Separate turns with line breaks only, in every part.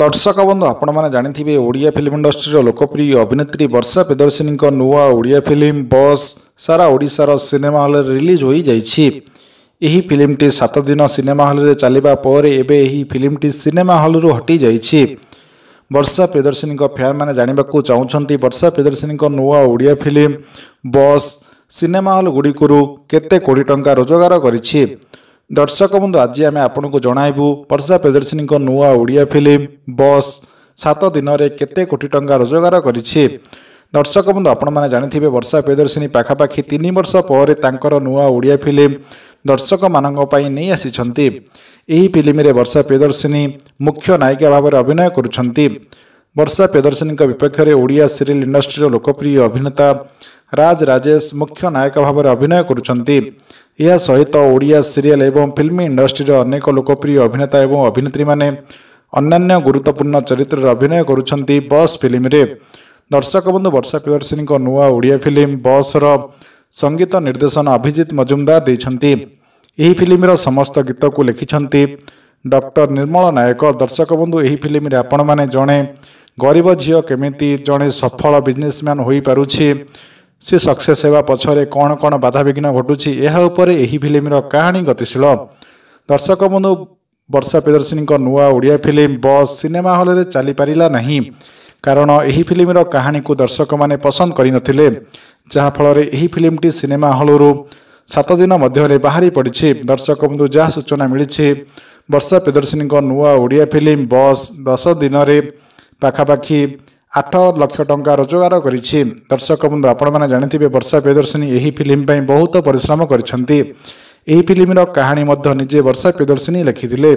ଦର୍ଶକ ବନ୍ଧୁ ଆପଣମାନେ ଜାଣିଥିବେ ଓଡ଼ିଆ ଫିଲ୍ମ ଇଣ୍ଡଷ୍ଟ୍ରିର ଲୋକପ୍ରିୟ ଅଭିନେତ୍ରୀ ବର୍ଷା ପ୍ରିୟଦର୍ଶିନୀଙ୍କ ନୂଆ ଓଡ଼ିଆ ଫିଲ୍ମ ବସ୍ ସାରା ଓଡ଼ିଶାର ସିନେମା ହଲ୍ରେ ରିଲିଜ୍ ହୋଇଯାଇଛି ଏହି ଫିଲ୍ମଟି ସାତ ଦିନ ସିନେମା ହଲ୍ରେ ଚାଲିବା ପରେ ଏବେ ଏହି ଫିଲ୍ମଟି ସିନେମା ହଲ୍ରୁ ହଟିଯାଇଛି ବର୍ଷା ପ୍ରିୟଦର୍ଶିନୀଙ୍କ ଫ୍ୟାନ୍ମାନେ ଜାଣିବାକୁ ଚାହୁଁଛନ୍ତି ବର୍ଷା ପ୍ରିୟଦର୍ଶିନୀଙ୍କ ନୂଆ ଓଡ଼ିଆ ଫିଲ୍ମ ବସ୍ ସିନେମା ହଲ୍ଗୁଡ଼ିକରୁ କେତେ କୋଟି ଟଙ୍କା ରୋଜଗାର କରିଛି ଦର୍ଶକ ବନ୍ଧୁ ଆଜି ଆମେ ଆପଣଙ୍କୁ ଜଣାଇବୁ ବର୍ଷା ପ୍ରିୟଦର୍ଶିନୀଙ୍କ ନୂଆ ଓଡ଼ିଆ ଫିଲ୍ମ ବସ୍ ସାତ ଦିନରେ କେତେ କୋଟି ଟଙ୍କା ରୋଜଗାର କରିଛି ଦର୍ଶକ ବନ୍ଧୁ ଆପଣମାନେ ଜାଣିଥିବେ ବର୍ଷା ପ୍ରିୟଦର୍ଶିନୀ ପାଖାପାଖି ତିନି ବର୍ଷ ପରେ ତାଙ୍କର ନୂଆ ଓଡ଼ିଆ ଫିଲ୍ମ ଦର୍ଶକମାନଙ୍କ ପାଇଁ ନେଇ ଆସିଛନ୍ତି ଏହି ଫିଲ୍ମରେ ବର୍ଷା ପ୍ରିୟଦର୍ଶିନୀ ମୁଖ୍ୟ ନାୟିକା ଭାବରେ ଅଭିନୟ କରୁଛନ୍ତି वर्षा पेदर्सिनीको विपक्ष सिरियल इन्डस्ट्री र लोकप्रिय अभिनेता राज राजेश मुख्य नायक भावना अभिनय गरुन सहित ओडिया सिरियल ए फिल्म इंडस्ट्री र अनेक लोकप्रिय अभिनेता अभिनेत्री मे अन्य गुरुत्वपूर्ण चरित्र अभिनय गरुन बस फिल्म रे दर्शक बंधु वर्षा पेदर्शिनीको नुवाओियाम बस्र सङ्गीत निर्देशन अभिजित मजुमदारेन्टा फिल्म र समस्त गीतको लेखिन्छ ଡକ୍ଟର ନିର୍ମଳ ନାୟକ ଦର୍ଶକ ବନ୍ଧୁ ଏହି ଫିଲ୍ମରେ ଆପଣମାନେ ଜଣେ ଗରିବ ଝିଅ କେମିତି ଜଣେ ସଫଳ ବିଜନେସ୍ମ୍ୟାନ୍ ହୋଇପାରୁଛି ସେ ସକ୍ସେସ୍ ହେବା ପଛରେ କ'ଣ କ'ଣ ବାଧାବିଘ୍ନ ଘଟୁଛି ଏହା ଉପରେ ଏହି ଫିଲ୍ମର କାହାଣୀ ଗତିଶୀଳ ଦର୍ଶକ ବନ୍ଧୁ ବର୍ଷା ପ୍ରିୟଦର୍ଶିନୀଙ୍କ ନୂଆ ଓଡ଼ିଆ ଫିଲ୍ମ ବସ୍ ସିନେମା ହଲ୍ରେ ଚାଲିପାରିଲା ନାହିଁ କାରଣ ଏହି ଫିଲ୍ମର କାହାଣୀକୁ ଦର୍ଶକମାନେ ପସନ୍ଦ କରିନଥିଲେ ଯାହାଫଳରେ ଏହି ଫିଲ୍ମଟି ସିନେମା ହଲ୍ରୁ दिन सातदिन मध्य पढि दर्शक बंधु जाँ सूचना मिले वर्षा प्रेदर्शिनीको ओडिया फिल्म बस दस दिन पाखापा आठ लक्ष टा रोजगार गरि दर्शक बन्धु आपणा जानेथ्यो वर्षा फिल्म फिल्मपै बहुत परिश्रम गरिन्छ फिल्म र कहाँ निजे वर्षा लिखी लेखिदिने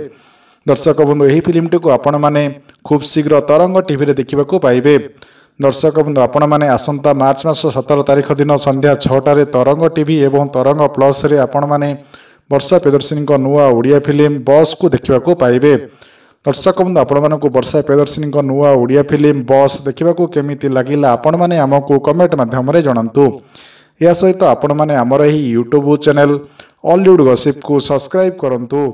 दर्शक बंधु यही फिल्म आपण टि आप खुबीघ्र तरङ टिभि देखा पा दर्शक आसंता मार्च मर्चमास सतर तारिख दिन सन्ध्या छट्रा तरंग टिभी तरंग प्लस आप वर्षा पेदर्शिको नुवा ओडिया फिल्म बसको देखाको पाइबे दर्शक बंधु आपण म वर्षा पेदर्शिनीको नुवाओिया फिल्म बस देखि लाग कमेन्ट माध्यमले जाँदा यहाँसित आप्रही युट्युब च्याने अल्युड को सब्सक्राइब गरु